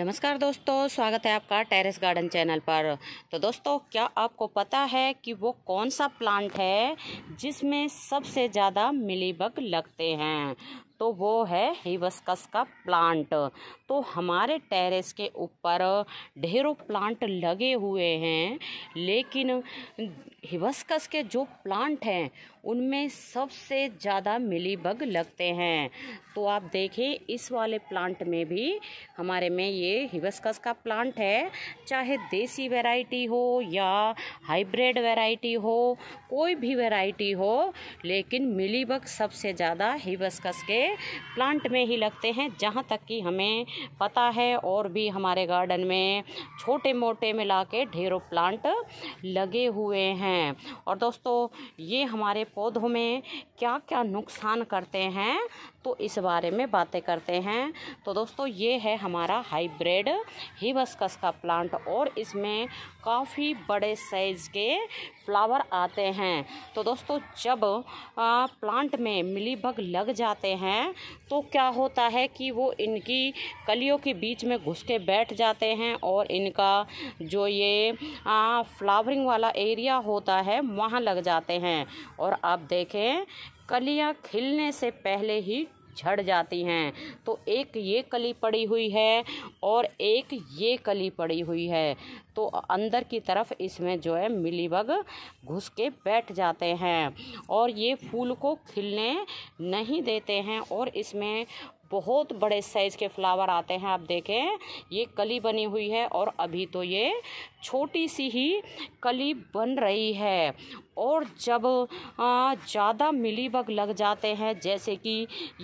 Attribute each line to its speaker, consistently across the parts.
Speaker 1: नमस्कार दोस्तों स्वागत है आपका टेरेस गार्डन चैनल पर तो दोस्तों क्या आपको पता है कि वो कौन सा प्लांट है जिसमें सबसे ज़्यादा मिलीबग लगते हैं तो वो है हिबस्कस का प्लांट तो हमारे टेरेस के ऊपर ढेरों प्लांट लगे हुए हैं लेकिन हिबस्कस के जो प्लांट हैं उनमें सबसे ज़्यादा मिलीबग लगते हैं तो आप देखें इस वाले प्लांट में भी हमारे में ये हिबस्कस का प्लांट है चाहे देसी वैरायटी हो या हाइब्रिड वैरायटी हो कोई भी वैरायटी हो लेकिन मिलीबग सबसे ज़्यादा हिबस्कस के प्लांट में ही लगते हैं जहाँ तक कि हमें पता है और भी हमारे गार्डन में छोटे मोटे मिला के ढेरों प्लांट लगे हुए हैं और दोस्तों ये हमारे पौधों में क्या क्या नुकसान करते हैं तो इस बारे में बातें करते हैं तो दोस्तों ये है हमारा हाइब्रिड हिबस्कस का प्लांट और इसमें काफ़ी बड़े साइज़ के फ्लावर आते हैं तो दोस्तों जब आ, प्लांट में मिलीबग लग जाते हैं तो क्या होता है कि वो इनकी कलियों के बीच में घुस के बैठ जाते हैं और इनका जो ये आ, फ्लावरिंग वाला एरिया होता है वहाँ लग जाते हैं और आप देखें कलियाँ खिलने से पहले ही झड़ जाती हैं तो एक ये कली पड़ी हुई है और एक ये कली पड़ी हुई है तो अंदर की तरफ इसमें जो है मिलीबग घुस के बैठ जाते हैं और ये फूल को खिलने नहीं देते हैं और इसमें बहुत बड़े साइज के फ्लावर आते हैं आप देखें ये कली बनी हुई है और अभी तो ये छोटी सी ही कली बन रही है और जब ज़्यादा मिली बग लग जाते हैं जैसे कि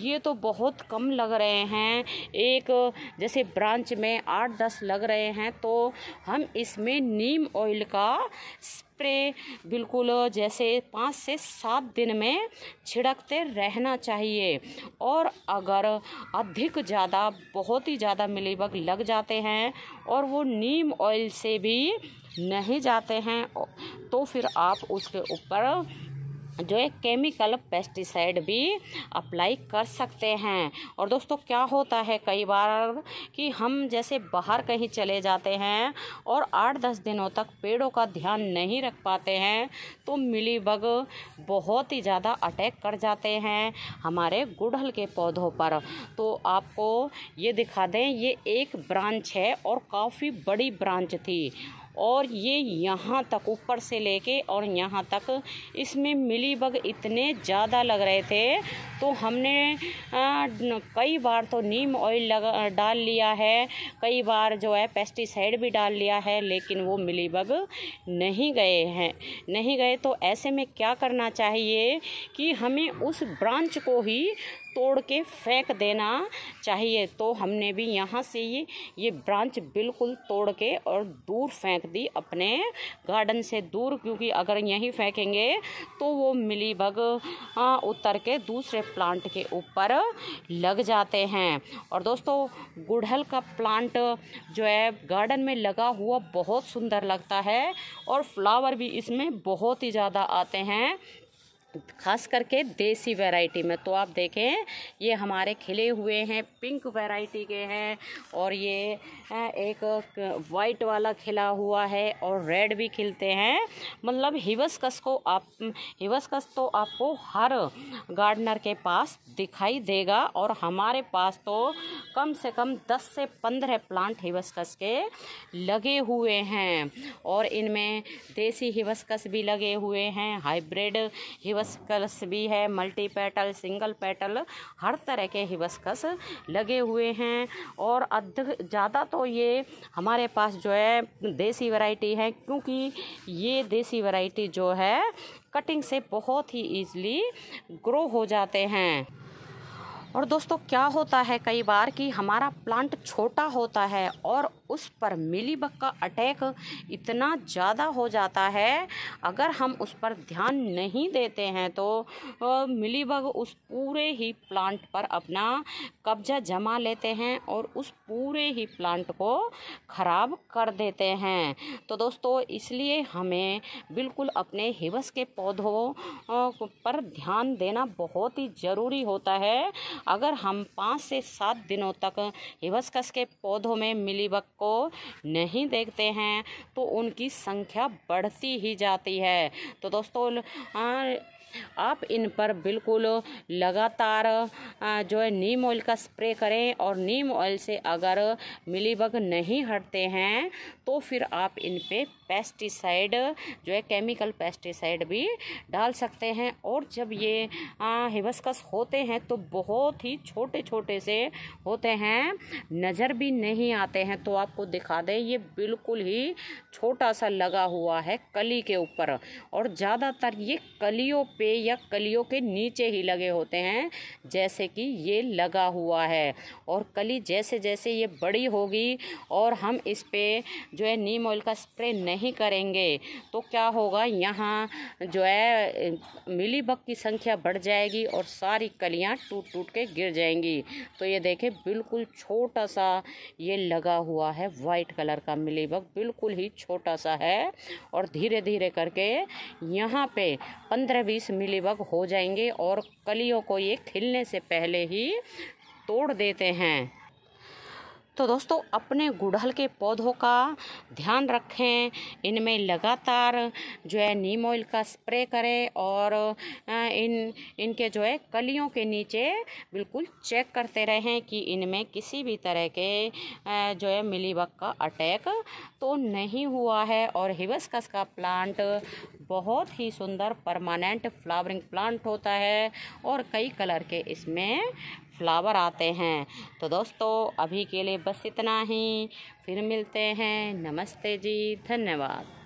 Speaker 1: ये तो बहुत कम लग रहे हैं एक जैसे ब्रांच में आठ दस लग रहे हैं तो हम इसमें नीम ऑयल का स्प्रे बिल्कुल जैसे पाँच से सात दिन में छिड़कते रहना चाहिए और अगर अधिक ज़्यादा बहुत ही ज़्यादा मिलीबग लग जाते हैं और वो नीम ऑयल से भी नहीं जाते हैं तो फिर आप उसके ऊपर जो है केमिकल पेस्टिसाइड भी अप्लाई कर सकते हैं और दोस्तों क्या होता है कई बार कि हम जैसे बाहर कहीं चले जाते हैं और आठ दस दिनों तक पेड़ों का ध्यान नहीं रख पाते हैं तो मिली बग बहुत ही ज़्यादा अटैक कर जाते हैं हमारे गुड़हल के पौधों पर तो आपको ये दिखा दें ये एक ब्रांच है और काफ़ी बड़ी ब्रांच थी और ये यहाँ तक ऊपर से लेके और यहाँ तक इसमें मिली बग इतने ज़्यादा लग रहे थे तो हमने आ, कई बार तो नीम ऑयल लगा डाल लिया है कई बार जो है पेस्टिसाइड भी डाल लिया है लेकिन वो मिली बग नहीं गए हैं नहीं गए तो ऐसे में क्या करना चाहिए कि हमें उस ब्रांच को ही तोड़ के फेंक देना चाहिए तो हमने भी यहाँ से ये ये ब्रांच बिल्कुल तोड़ के और दूर फेंक दी अपने गार्डन से दूर क्योंकि अगर यहीं फेंकेंगे तो वो मिली बग उतर के दूसरे प्लांट के ऊपर लग जाते हैं और दोस्तों गुड़हल का प्लांट जो है गार्डन में लगा हुआ बहुत सुंदर लगता है और फ्लावर भी इसमें बहुत ही ज़्यादा आते हैं ख़ास करके देसी वैरायटी में तो आप देखें ये हमारे खिले हुए हैं पिंक वैरायटी के हैं और ये एक वाइट वाला खिला हुआ है और रेड भी खिलते हैं मतलब कस को आप हिवसकस तो आपको हर गार्डनर के पास दिखाई देगा और हमारे पास तो कम से कम दस से पंद्रह प्लांट हिवसकस के लगे हुए हैं और इनमें देसी हिवसकस भी लगे हुए हैं हाइब्रिड हिवसकस भी है मल्टी पेटल सिंगल पेटल हर तरह के हिवसकस लगे हुए हैं और अधिक ज़्यादा तो ये हमारे पास जो है देसी वैरायटी है क्योंकि ये देसी वैरायटी जो है कटिंग से बहुत ही ईजिली ग्रो हो जाते हैं और दोस्तों क्या होता है कई बार कि हमारा प्लांट छोटा होता है और उस पर मिलीबग का अटैक इतना ज़्यादा हो जाता है अगर हम उस पर ध्यान नहीं देते हैं तो मिलीबग उस पूरे ही प्लांट पर अपना कब्जा जमा लेते हैं और उस पूरे ही प्लांट को ख़राब कर देते हैं तो दोस्तों इसलिए हमें बिल्कुल अपने हिवस के पौधों पर ध्यान देना बहुत ही ज़रूरी होता है अगर हम पाँच से सात दिनों तक कस के पौधों में मिलीबग को को नहीं देखते हैं तो उनकी संख्या बढ़ती ही जाती है तो दोस्तों आप इन पर बिल्कुल लगातार जो है नीम ऑयल का स्प्रे करें और नीम ऑयल से अगर मिलीबग नहीं हटते हैं तो फिर आप इन पे पेस्टिसाइड जो है केमिकल पेस्टिसाइड भी डाल सकते हैं और जब ये हिबस्कस होते हैं तो बहुत ही छोटे छोटे से होते हैं नज़र भी नहीं आते हैं तो आपको दिखा दें ये बिल्कुल ही छोटा सा लगा हुआ है कली के ऊपर और ज़्यादातर ये कलियों पे या कलियों के नीचे ही लगे होते हैं जैसे कि ये लगा हुआ है और कली जैसे जैसे ये बड़ी होगी और हम इस पर जो है नीम ऑयल का स्प्रे नहीं नहीं करेंगे तो क्या होगा यहाँ जो है मिली की संख्या बढ़ जाएगी और सारी कलियाँ टूट टूट के गिर जाएंगी तो ये देखें बिल्कुल छोटा सा ये लगा हुआ है वाइट कलर का मिली बिल्कुल ही छोटा सा है और धीरे धीरे करके यहाँ पे पंद्रह बीस मिली हो जाएंगे और कलियों को ये खिलने से पहले ही तोड़ देते हैं तो दोस्तों अपने गुड़हल के पौधों का ध्यान रखें इनमें लगातार जो है नीम ऑयल का स्प्रे करें और इन इनके जो है कलियों के नीचे बिल्कुल चेक करते रहें कि इनमें किसी भी तरह के जो है मिलीबग का अटैक तो नहीं हुआ है और हिबस्कस का प्लांट बहुत ही सुंदर परमानेंट फ्लावरिंग प्लांट होता है और कई कलर के इसमें फ्लावर आते हैं तो दोस्तों अभी के लिए बस इतना ही फिर मिलते हैं नमस्ते जी धन्यवाद